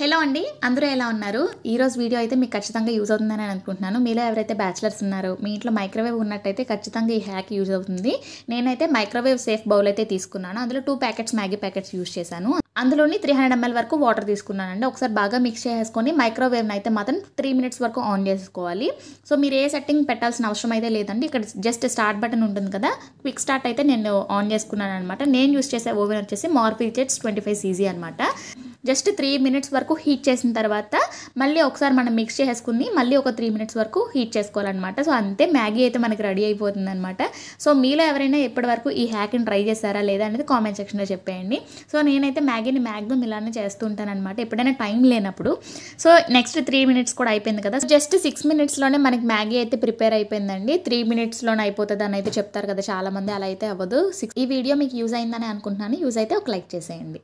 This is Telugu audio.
హలో అండి అందరూ ఎలా ఉన్నారు ఈరోజు వీడియో అయితే మీకు ఖచ్చితంగా యూజ్ అవుతుందని అనుకుంటున్నాను మీలో ఎవరైతే బ్యాచిలర్స్ ఉన్నారో మీ ఇంట్లో మైక్రోవేవ్ ఉన్నట్టయితే ఖచ్చితంగా ఈ హ్యాక్ యూజ్ అవుతుంది నేనైతే మైక్రోవేవ్ సేఫ్ బౌల్ అయితే తీసుకున్నాను అందులో two packets Maggi packets use చేశాను అందులోని త్రీ హండ్రెడ్ ఎంఎల్ వరకు వాటర్ తీసుకున్నానండి ఒకసారి బాగా మిక్స్ చేసుకొని మైక్రోవేవ్ని అయితే మాత్రం త్రీ మినిట్స్ వరకు ఆన్ చేసుకోవాలి సో మీరు ఏ సెట్టింగ్ పెట్టాల్సిన అవసరం అయితే లేదండి ఇక్కడ జస్ట్ స్టార్ట్ బటన్ ఉంటుంది కదా క్విక్ స్టార్ట్ అయితే నేను ఆన్ చేసుకున్నాను అనమాట నేను యూస్ చేసే ఓవెన్ వచ్చేసి మార్ఫిల్ జెట్స్ ట్వంటీ ఫైవ్ సీజీ అనమాట జస్ట్ త్రీ మినిట్స్ వరకు హీట్ చేసిన తర్వాత మళ్ళీ ఒకసారి మనం మిక్స్ చేసుకుని మళ్ళీ ఒక త్రీ మినిట్స్ వరకు హీట్ చేసుకోవాలన్నమాట సో అంతే మ్యాగీ అయితే మనకి రెడీ అయిపోతుంది అనమాట సో మీలో ఎవరైనా ఎప్పటివరకు ఈ హ్యాక్ని ట్రై చేశారా లేదా అనేది కామెంట్ సెక్షన్లో చెప్పేయండి సో నేనైతే మ్యాగీని మ్యాక్సిమం ఇలానే చేస్తుంటానమాట ఎప్పుడైనా టైం లేనప్పుడు సో నెక్స్ట్ త్రీ మినిట్స్ కూడా అయిపోయింది కదా జస్ట్ సిక్స్ మినిట్స్లోనే మనకి మ్యాగీ అయితే ప్రిపేర్ అయిపోయిందండి త్రీ మినిట్స్లోనే అయిపోతుంది అని అయితే చెప్తారు కదా చాలామంది అలా అయితే అవ్వదు సిక్స్ ఈ వీడియో మీకు యూజ్ అయిందని అనుకుంటున్నాను యూజ్ అయితే ఒక లైక్ చేసేయండి